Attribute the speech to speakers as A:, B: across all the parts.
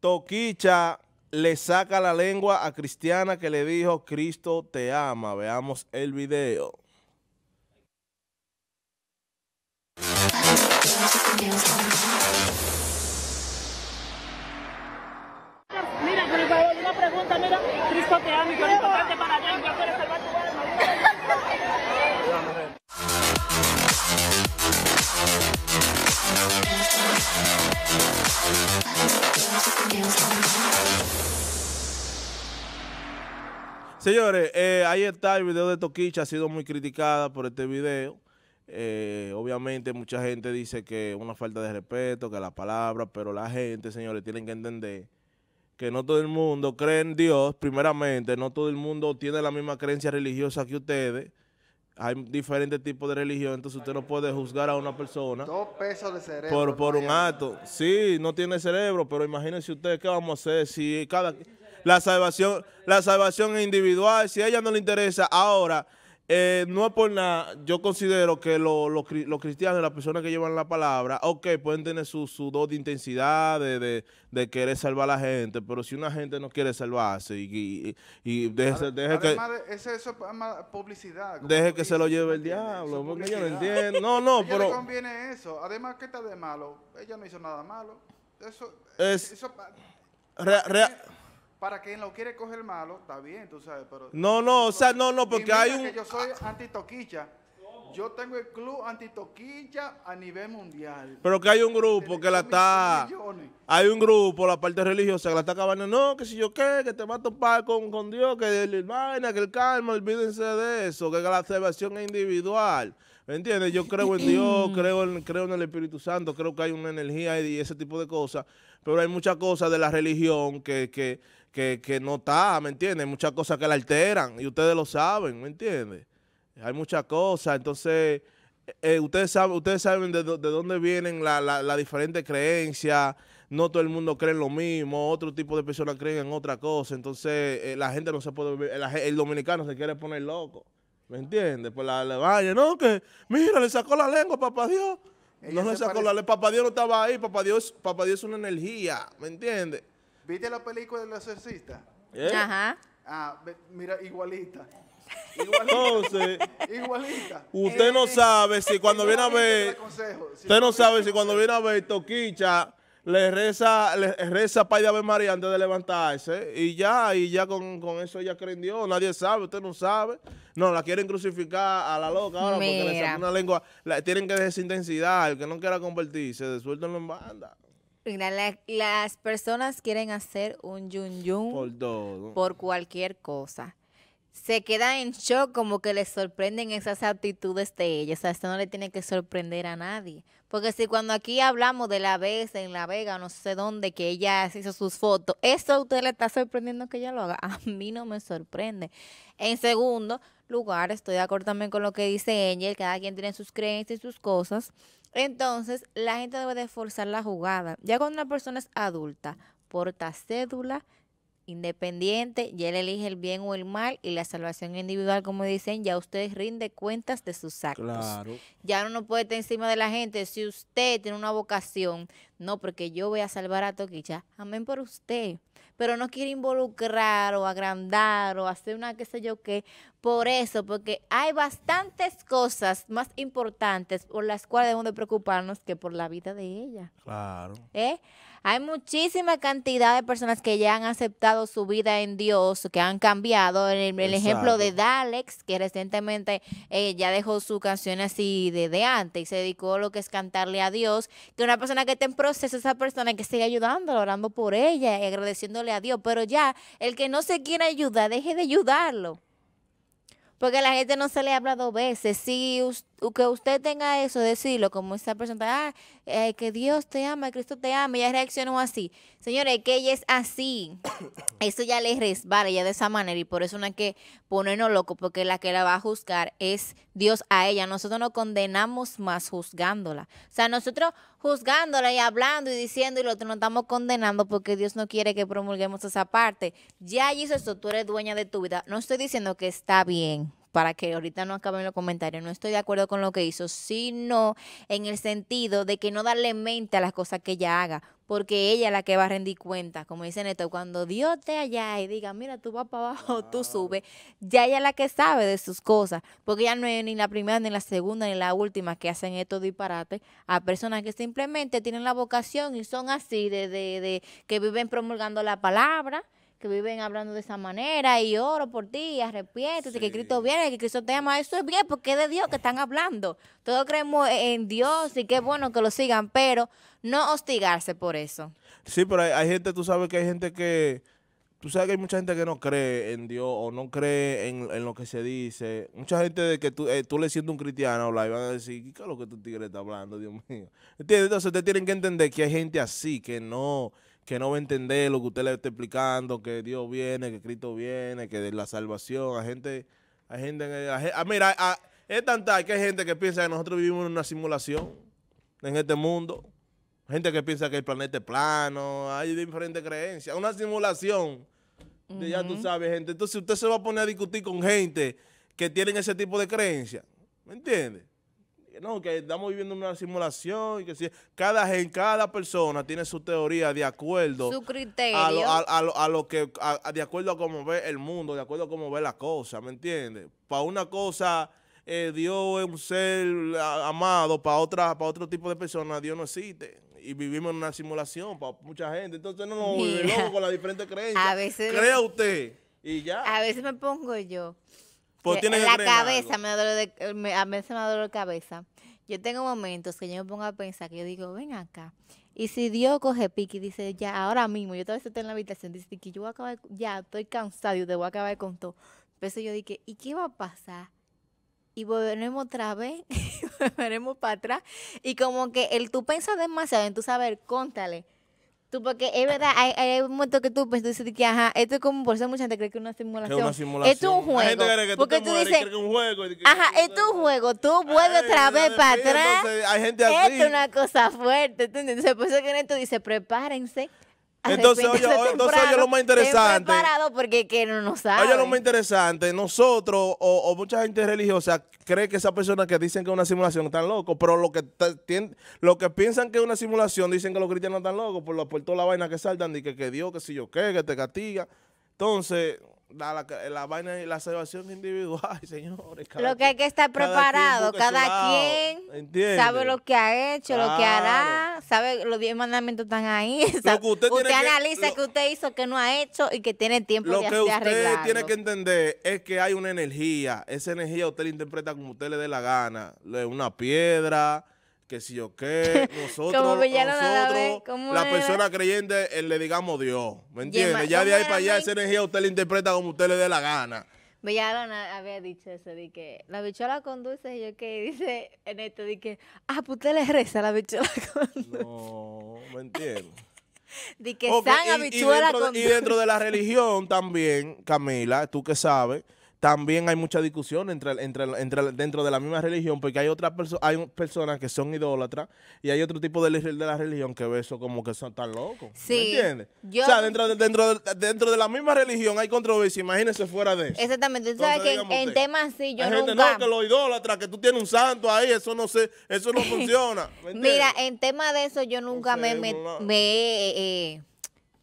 A: Toquicha le saca la lengua a Cristiana que le dijo, Cristo te ama. Veamos el video.
B: Mira, por favor, una pregunta, mira, Cristo te ama y por importante para Dios, tú es el
A: Señores, eh, ahí está el video de Toquicha, ha sido muy criticada por este video. Eh, obviamente mucha gente dice que una falta de respeto, que la palabra, pero la gente, señores, tienen que entender que no todo el mundo cree en Dios, primeramente, no todo el mundo tiene la misma creencia religiosa que ustedes. Hay diferentes tipos de religión, entonces usted no puede juzgar a una persona Dos pesos de cerebro, por, un acto. Sí, no tiene cerebro, pero imagínense ustedes qué vamos a hacer si cada la salvación, la salvación individual, si a ella no le interesa, ahora, eh, no es por nada, yo considero que los cristianos, las personas que llevan la palabra, ok, pueden tener su, su dos de intensidad, de, querer salvar a la gente, pero si una gente no quiere salvarse y, y, deje, deje que... eso publicidad. Deje que se lo lleve el diablo, porque ella no entiende. No, no, pero... conviene eso. Además, ¿qué está de malo? Ella no hizo nada malo. Eso... Es para quien lo quiere coger malo, está bien, tú sabes, pero... No, no, o sea, no, no, porque hay un... yo soy ah. anti-toquilla. Yo tengo el club antitoquilla a nivel mundial. Pero que hay un grupo que la está... Hay un grupo, la parte religiosa, que la está acabando. No, que si yo qué, que te va a topar con, Dios, que el vaina, que el calma, olvídense de eso, que la celebración es individual. ¿Me entiendes? Yo creo en Dios, creo en, creo en el Espíritu Santo, creo que hay una energía y ese tipo de cosas. Pero hay muchas cosas de la religión que, que que, no está, ¿me entiendes? Hay muchas cosas que la alteran y ustedes lo saben, ¿me entiendes? Hay muchas cosas, entonces... Eh, eh, ustedes saben, ustedes saben de, dónde vienen las la, la diferentes creencias. No todo el mundo cree en lo mismo. Otro tipo de personas creen en otra cosa. Entonces, eh, la gente no se puede. El, dominicano se quiere poner loco. ¿Me entiendes? Pues la, le vaya, no, que mira, le sacó la lengua, papá Dios. no le sacó la lengua. Papá Dios no estaba ahí. Papá Dios, papá Dios es una energía. ¿Me entiendes? ¿Viste la película del exorcista? ¿Eh? Ajá. Ah, mira, igualita. Igualita. Usted no eh, eh. sabe si cuando viene a ver. Usted no sabe si cuando viene a ver Toquicha le reza, le reza Pai de Ave María antes de levantarse. Y ya, y ya con, eso ya creyó, Nadie sabe, usted no sabe. No, la quieren crucificar a la loca ahora porque le sacó una lengua. tienen que esa intensidad, El que no quiera convertirse, suerte en banda
B: las personas quieren hacer un yun yun por, cualquier cosa. Se quedan en shock como que les sorprenden esas actitudes de ellas. O sea, esto no le tiene que sorprender a nadie. Porque si cuando aquí hablamos de la vez en La Vega, no sé dónde, que ella hizo sus fotos, eso a usted le está sorprendiendo que ella lo haga. A mí no me sorprende. En segundo lugar, estoy de acuerdo también con lo que dice Angel, cada quien tiene sus creencias y sus cosas. Entonces, la gente debe de forzar la jugada. Ya cuando una persona es adulta, porta cédula, independiente, ya él elige el bien o el mal y la salvación individual, como dicen, ya usted rinde cuentas de sus actos. Claro. Ya uno puede estar encima de la gente. Si usted tiene una vocación, no, porque yo voy a salvar a Toquicha, amén por usted. Pero no quiere involucrar o agrandar o hacer una qué sé yo qué. Por eso, porque hay bastantes cosas más importantes por las cuales debemos preocuparnos que por la vida de ella. Claro. ¿Eh? Hay muchísima cantidad de personas que ya han aceptado su vida en Dios, que han cambiado. El, el ejemplo de Dalex, que recientemente eh, ya dejó su canción así de, antes y se dedicó a lo que es cantarle a Dios. Que una persona que esté en proceso, esa persona que sigue ayudándola, orando por ella agradeciéndole a Dios. Pero ya, el que no se quiere ayudar, deje de ayudarlo. Porque la gente no se le habla dos veces. Si que usted tenga eso, decirlo como esta persona, ah, eh, que Dios te ama, Cristo te ama, ya reaccionó así. Señores, que ella es así. Eso ya le resbala, ya de esa manera. Y por eso no hay que ponernos locos, porque la que la va a juzgar es Dios a ella. Nosotros no condenamos más juzgándola. O sea, nosotros juzgándola y hablando y diciendo y lo nos estamos condenando porque Dios no quiere que promulguemos esa parte. Ya hizo eso, tú eres dueña de tu vida. No estoy diciendo que está bien para que ahorita no acaben los comentarios, no estoy de acuerdo con lo que hizo, sino en el sentido de que no darle mente a las cosas que ella haga, porque ella es la que va a rendir cuenta, como dicen esto, cuando Dios te allá y diga, mira, tú vas para abajo, tú subes, ya ella es la que sabe de sus cosas, porque ya no es ni la primera, ni la segunda, ni la última que hacen estos disparates a personas que simplemente tienen la vocación y son así, de, de, de que viven promulgando la palabra que viven hablando de esa manera y oro por ti, arrepiéntete, que Cristo viene, que Cristo te ama. Eso es bien porque es de Dios que están hablando. Todos creemos en Dios y qué bueno que lo sigan, pero no hostigarse por eso.
A: Sí, pero hay, gente, tú sabes que hay gente que... Tú sabes que hay mucha gente que no cree en Dios o no cree en, lo que se dice. Mucha gente de que tú, eh, tú le sientes un cristiano hablar y van a decir, ¿qué es lo que tú este tigre está hablando, Dios mío? Entonces ustedes tienen que entender que hay gente así que no que no va a entender lo que usted le está explicando, que Dios viene, que Cristo viene, que de la salvación, hay gente, hay gente, ah, mira, ah, es tanta que hay gente que piensa que nosotros vivimos en una simulación en este mundo, gente que piensa que el planeta es plano, hay diferentes creencias, una simulación, ya tú sabes, gente. Entonces usted se va a poner a discutir con gente que tienen ese tipo de creencias, ¿me entiendes? no, que estamos viviendo en una simulación y que si cada, cada persona tiene su teoría de acuerdo su
B: criterio a
A: lo, que de acuerdo a cómo ve el mundo, de acuerdo a cómo ve la cosa, ¿me entiendes? Para una cosa eh, Dios es un ser amado, para otra para otro tipo de personas Dios no existe y vivimos en una simulación para mucha gente, entonces no nos vivimos con las diferentes creencias. A Crea usted y ya.
B: A veces me pongo yo
A: pues la cabeza
B: me da dolor de, a veces me da dolor cabeza. Yo tengo momentos que yo me pongo a pensar que yo digo, ven acá. Y si Dios coge pique y dice, ya, ahora mismo, yo todavía estoy en la habitación, dice que yo voy a acabar, ya, estoy cansado yo te voy a acabar con todo. Por yo dije, ¿y qué va a pasar? y volveremos otra vez, veremos volveremos para atrás. Y como que el tú piensas demasiado en tu saber, contale Tú, porque es verdad, hay, hay un momento que tú, pues, tú dices que, ajá, esto es como, por eso mucha gente cree que es una simulación. Es una simulación. es un juego. porque tú, dices, es un juego. ajá, esto es un juego, tú vuelves otra vez para atrás. hay gente así. Esto es una cosa fuerte, ¿entiendes? Entonces, por eso que esto dice, prepárense.
A: Entonces, oye, entonces, oye, lo más interesante.
B: porque que no, sabe. Oye, lo más
A: interesante, nosotros o, o, mucha gente religiosa cree que esas personas que dicen que es una simulación están locos, pero lo que lo que piensan que es una simulación dicen que los cristianos están locos por, lo, por toda la vaina que saltan y que, que Dios, que si yo qué, que te castiga. Entonces, la, la, vaina y la salvación individual, señores. lo que hay
B: que estar preparado, cada quien, sabe lo que ha hecho, lo que hará, sabe los diez mandamientos están ahí. que usted, analiza que, usted hizo, que no ha hecho y que tiene tiempo lo que usted tiene
A: que entender es que hay una energía, esa energía usted la interpreta como usted le dé la gana, una piedra que si yo qué, nosotros, como nosotros ¿eh? como la persona creyente le digamos Dios, ¿me entiendes? Ya de ahí para allá esa energía usted la interpreta como usted le dé la gana.
B: Villalona había dicho eso, de que la bichola conduce, y yo qué, dice en esto, de que, ah, pues
A: usted le reza la bichola
B: conduce.
A: No, me entiendo.
B: de que están habichuelas con. y, conduce. y dentro de
A: la religión también, Camila, tú que sabes, también hay mucha discusión entre, entre, dentro de la misma religión, porque hay otras hay personas que son idólatras y hay otro tipo de, de la religión que ve eso como que son tan locos. ¿Me entiendes? o sea, dentro de, dentro, la misma religión hay controversia, Imagínese fuera de eso.
B: Exactamente. que en, temas sí yo hay nunca... gente, no,
A: que los idólatras, que tú tienes un santo ahí, eso no sé, eso no funciona. Mira,
B: en tema de eso yo nunca me, he eh, eh,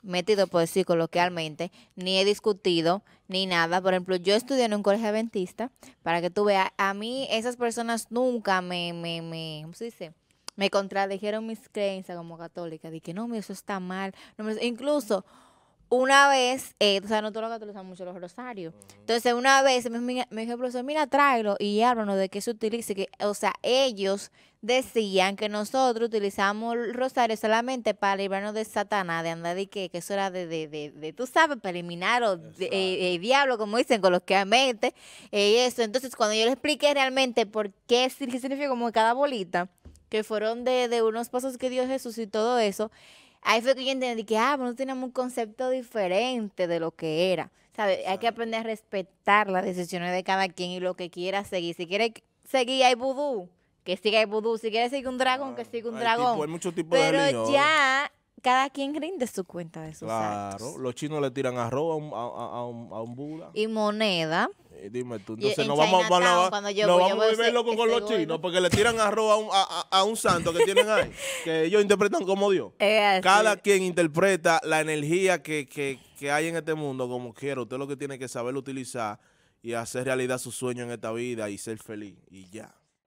B: metido, por decir coloquialmente, ni he discutido ni nada. Por ejemplo, yo estudié en un colegio adventista, para que tú veas, a mí esas personas nunca me, me, me, ¿cómo se dice? Me contradijeron mis creencias como católica, de que no, eso está mal. No, incluso una vez, eh, o sea, no todos los católicos usan mucho los rosarios. Entonces, una vez me, me, dijo el profesor, mira, tráelo y háblanos de qué se utiliza. Que, o sea, ellos decían que nosotros utilizamos rosarios rosario solamente para librarnos de Satanás, de andar y que, que eso era de, de, de, tú sabes, para eliminar eh, el diablo, como dicen coloquialmente, eh, eso. Entonces, cuando yo le expliqué realmente por qué, qué significa como cada bolita, que fueron de, de unos pasos que dio Jesús y todo eso, ahí fue que yo entendí que, ah, no tenemos un concepto diferente de lo que era. ¿Sabes? Hay que aprender a respetar las decisiones de cada quien y lo que quiera seguir. Si quiere seguir, hay vudú. Que siga el vudú. Si quiere seguir un dragón, que siga un dragón.
A: Pero
B: ya ¿eh? cada quien rinde su cuenta de sus claro,
A: Los chinos le tiran arroz a un, a, a, a un Buda.
B: Y moneda.
A: Eh, dime tú. Entonces, no vamos, no, vamos a vivirlo con, con los chinos porque le tiran arroz a un, a, un santo que tienen ahí, que ellos interpretan como Dios. Cada quien interpreta la energía que, que, que hay en este mundo como quiera. Usted lo que tiene que saber utilizar y hacer realidad su sueño en esta vida y ser feliz y ya.